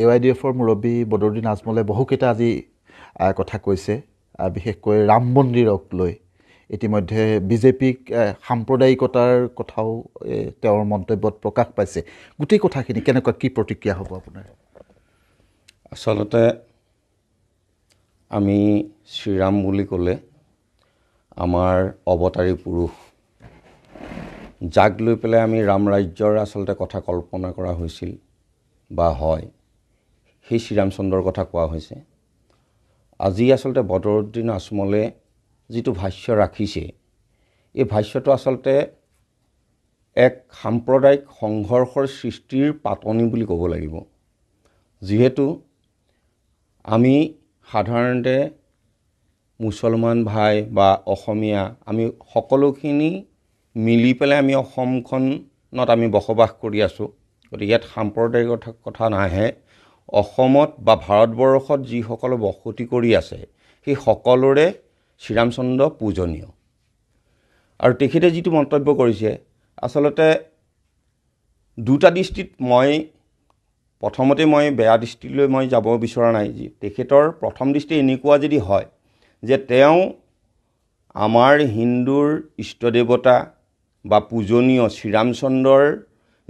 A Y D এফৰ মুৰব্বী বদৰুদ্দিন আজমলে বহুকেইটা আজি কথা কৈছে বিশেষকৈ ৰাম মন্দিৰক লৈ ইতিমধ্যে বিজেপিক সাম্প্ৰদায়িকতাৰ কথাও তেওঁৰ মন্তব্যত প্ৰকাশ পাইছে গোটেই কথাখিনি কেনেকুৱা কি প্ৰতিক্ৰিয়া হ'ব আপোনাৰ আচলতে আমি শ্ৰীৰাম বুলি ক'লে আমাৰ অৱতাৰী পুৰুষ যাক লৈ পেলাই আমি ৰাম ৰাজ্যৰ আচলতে কথা কল্পনা কৰা হৈছিল বা হয় সেই শ্ৰীৰামচন্দ্ৰৰ কথা কোৱা হৈছে আজি আচলতে বদৰুদ্দিন আচমলে যিটো ভাষ্য ৰাখিছে এই ভাষ্যটো আচলতে এক সাম্প্ৰদায়িক সংঘৰ্ষৰ সৃষ্টিৰ পাতনি বুলি ক'ব লাগিব যিহেতু আমি সাধাৰণতে মুছলমান ভাই বা অসমীয়া আমি সকলোখিনি মিলি পেলাই আমি অসমখনত আমি বসবাস কৰি আছোঁ গতিকে ইয়াত সাম্প্ৰদায়িক কথা নাহে অসমত বা ভাৰতবৰ্ষত যিসকল বসতি কৰি আছে সেই সকলোৰে শ্ৰীৰামচন্দ্ৰ পূজনীয় আৰু তেখেতে যিটো মন্তব্য কৰিছে আচলতে দুটা দৃষ্টিত মই প্ৰথমতে মই বেয়া দৃষ্টিলৈ মই যাব বিচৰা নাই যি তেখেতৰ প্ৰথম দৃষ্টি এনেকুৱা যদি হয় যে তেওঁ আমাৰ হিন্দুৰ ইষ্টদেৱতা বা পূজনীয় শ্ৰীৰামচন্দ্ৰৰ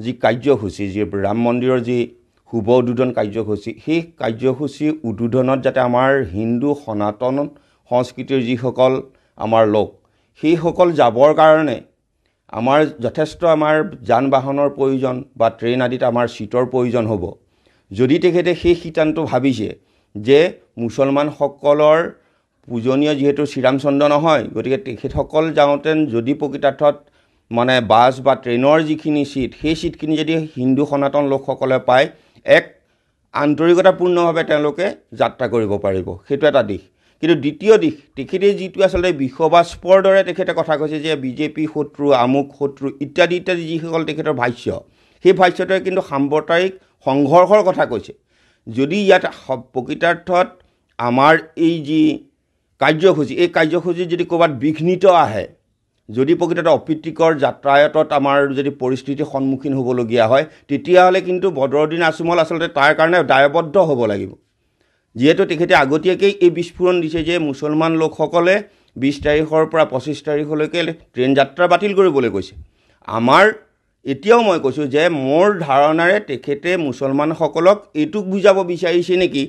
যি কাৰ্যসূচী যি ৰাম মন্দিৰৰ যি শুভ উদ্বোধন কাৰ্যসূচী সেই কাৰ্যসূচী উদ্বোধনত যাতে আমাৰ হিন্দু সনাতন সংস্কৃতিৰ যিসকল আমাৰ লোক সেইসকল যাবৰ কাৰণে আমাৰ যথেষ্ট আমাৰ যান বাহনৰ প্ৰয়োজন বা ট্ৰেইন আদিত আমাৰ ছিটৰ প্ৰয়োজন হ'ব যদি তেখেতে সেই শিতানটো ভাবিছে যে মুছলমানসকলৰ পূজনীয় যিহেতু শ্ৰীৰামচন্দ্ৰ নহয় গতিকে তেখেতসকল যাওঁতে যদি প্ৰকৃতাৰ্থত মানে বাছ বা ট্ৰেইনৰ যিখিনি ছিট সেই ছিটখিনি যদি হিন্দু সনাতন লোকসকলে পায় এক আন্তৰিকতাপূৰ্ণভাৱে তেওঁলোকে যাত্ৰা কৰিব পাৰিব সেইটো এটা দিশ কিন্তু দ্বিতীয় দিশ তেখেতে যিটো আচলতে বিষবাস্পৰ দৰে তেখেতে কথা কৈছে যে বিজেপি শত্ৰু আমুক শত্ৰু ইত্যাদি ইত্যাদি যিসকল তেখেতৰ ভাষ্য সেই ভাষ্যটোৱে কিন্তু সাম্প্ৰদায়িক সংঘৰ্ষৰ কথা কৈছে যদি ইয়াত প্ৰকৃতাৰ্থত আমাৰ এই যি কাৰ্যসূচী এই কাৰ্যসূচীত যদি ক'ৰবাত বিঘ্নিত আহে যদি প্ৰকৃততে অপ্ৰীতিকৰ যাতায়াতত আমাৰ যদি পৰিস্থিতিৰ সন্মুখীন হ'বলগীয়া হয় তেতিয়াহ'লে কিন্তু বদৰুদ্দিন আচুমল আচলতে তাৰ কাৰণে দায়বদ্ধ হ'ব লাগিব যিহেতু তেখেতে আগতীয়াকৈ এই বিস্ফোৰণ দিছে যে মুছলমান লোকসকলে বিছ তাৰিখৰ পৰা পঁচিছ তাৰিখলৈকে ট্ৰেইন যাত্ৰা বাতিল কৰিবলৈ কৈছে আমাৰ এতিয়াও মই কৈছোঁ যে মোৰ ধাৰণাৰে তেখেতে মুছলমানসকলক এইটোক বুজাব বিচাৰিছে নেকি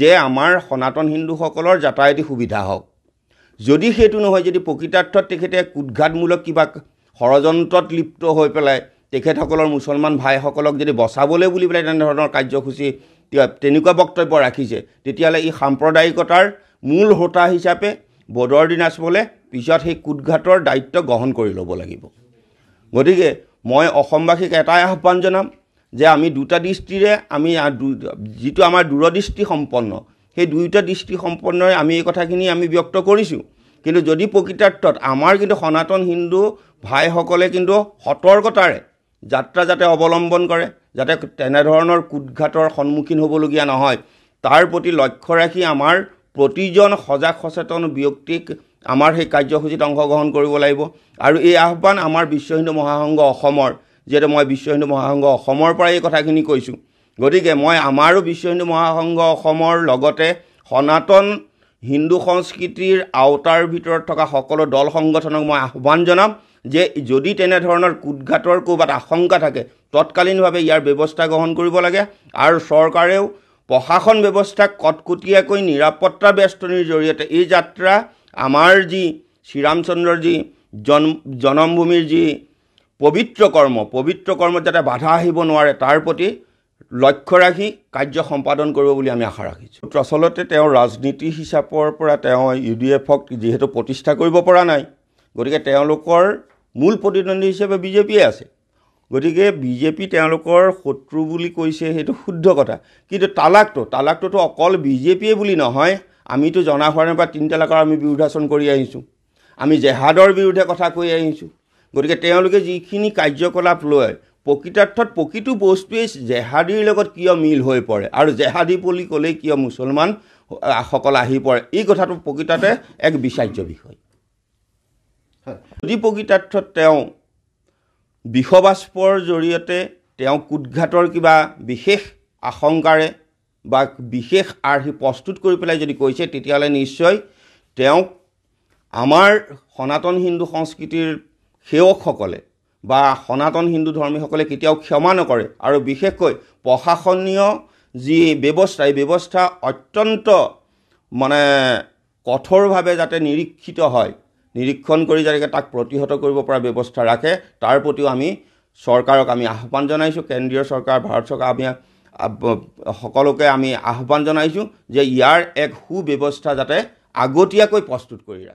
যে আমাৰ সনাতন হিন্দুসকলৰ যাতায়তী সুবিধা হওক যদি সেইটো নহয় যদি প্ৰকৃতাৰ্থত তেখেতে কুটঘাতমূলক কিবা ষড়যন্ত্ৰত লিপ্ত হৈ পেলাই তেখেতসকলৰ মুছলমান ভাইসকলক যদি বচাবলৈ বুলি পেলাই তেনেধৰণৰ কাৰ্যসূচী তেনেকুৱা বক্তব্য ৰাখিছে তেতিয়াহ'লে ই সাম্প্ৰদায়িকতাৰ মূল হোতা হিচাপে বদৰ দিন আচবলে পিছত সেই কুটঘাটৰ দায়িত্ব গ্ৰহণ কৰি ল'ব লাগিব গতিকে মই অসমবাসীক এটাই আহ্বান জনাম যে আমি দুটা দৃষ্টিৰে আমি যিটো আমাৰ দূৰদৃষ্টিসম্পন্ন সেই দুয়োটা দৃষ্টি সম্পন্নৰে আমি এই কথাখিনি আমি ব্যক্ত কৰিছোঁ কিন্তু যদি প্ৰকৃতাৰ্থত আমাৰ কিন্তু সনাতন হিন্দু ভাইসকলে কিন্তু সতৰ্কতাৰে যাত্ৰা যাতে অৱলম্বন কৰে যাতে তেনেধৰণৰ কুটঘাটৰ সন্মুখীন হ'বলগীয়া নহয় তাৰ প্ৰতি লক্ষ্য ৰাখি আমাৰ প্ৰতিজন সজাগ সচেতন ব্যক্তিক আমাৰ সেই কাৰ্যসূচীত অংশগ্ৰহণ কৰিব লাগিব আৰু এই আহ্বান আমাৰ বিশ্ব হিন্দু মহাসংঘ অসমৰ যিহেতু মই বিশ্ব হিন্দু মহাসংঘ অসমৰ পৰাই এই কথাখিনি কৈছোঁ গতিকে মই আমাৰো বিশ্ব হিন্দু মহাসংঘ অসমৰ লগতে সনাতন হিন্দু সংস্কৃতিৰ আওতাৰ ভিতৰত থকা সকলো দল সংগঠনক মই আহ্বান জনাম যে যদি তেনেধৰণৰ কুটঘাটৰ ক'ৰবাত আশংকা থাকে তৎকালীনভাৱে ইয়াৰ ব্যৱস্থা গ্ৰহণ কৰিব লাগে আৰু চৰকাৰেও প্ৰশাসন ব্যৱস্থাক কটকটীয়াকৈ নিৰাপত্তা বেষ্টনীৰ জৰিয়তে এই যাত্ৰা আমাৰ যি শ্ৰীৰামচন্দ্ৰৰ যি জন্ম জনমভূমিৰ যি পবিত্ৰ কৰ্ম পবিত্ৰ কৰ্মত যাতে বাধা আহিব নোৱাৰে তাৰ প্ৰতি লক্ষ্য ৰাখি কাৰ্য সম্পাদন কৰিব বুলি আমি আশা ৰাখিছোঁ আচলতে তেওঁ ৰাজনীতি হিচাপৰ পৰা তেওঁ ইউ ডি এফক যিহেতু প্ৰতিষ্ঠা কৰিব পৰা নাই গতিকে তেওঁলোকৰ মূল প্ৰতিদ্বন্দ্বী হিচাপে বিজেপিয়ে আছে গতিকে বিজেপি তেওঁলোকৰ শত্ৰু বুলি কৈছে সেইটো শুদ্ধ কথা কিন্তু তালাকটো তালাকটোতো অকল বিজেপিয়ে বুলি নহয় আমিতো জনা হোৱাৰ পৰা তিনি তালাকৰ আমি বিৰোধাচন কৰি আহিছোঁ আমি জেহাদৰ বিৰুদ্ধে কথা কৈ আহিছোঁ গতিকে তেওঁলোকে যিখিনি কাৰ্যকলাপ লয় প্ৰকৃতাৰ্থত প্ৰকৃতি বস্তুৱে জেহাদীৰ লগত কিয় মিল হৈ পৰে আৰু জেহাদী বুলি ক'লেই কিয় মুছলমানসকল আহি পৰে এই কথাটো প্ৰকৃততে এক বিচাৰ্য বিষয় যদি প্ৰকৃতাৰ্থত তেওঁ বিষবাস্পৰ জৰিয়তে তেওঁ কুটঘাটৰ কিবা বিশেষ আশংকাৰে বা বিশেষ আৰ্হি প্ৰস্তুত কৰি পেলাই যদি কৈছে তেতিয়াহ'লে নিশ্চয় তেওঁক আমাৰ সনাতন হিন্দু সংস্কৃতিৰ সেৱকসকলে বা সনাতন হিন্দু ধৰ্মীসকলে কেতিয়াও ক্ষমা নকৰে আৰু বিশেষকৈ প্ৰশাসনীয় যি ব্যৱস্থা এই ব্যৱস্থা অত্যন্ত মানে কঠোৰভাৱে যাতে নিৰীক্ষিত হয় নিৰীক্ষণ কৰি যাতে তাক প্ৰতিহত কৰিব পৰা ব্যৱস্থা ৰাখে তাৰ প্ৰতিও আমি চৰকাৰক আমি আহ্বান জনাইছোঁ কেন্দ্ৰীয় চৰকাৰ ভাৰত চৰকাৰ আমি সকলোকে আমি আহ্বান জনাইছোঁ যে ইয়াৰ এক সু ব্যৱস্থা যাতে আগতীয়াকৈ প্ৰস্তুত কৰি ৰাখে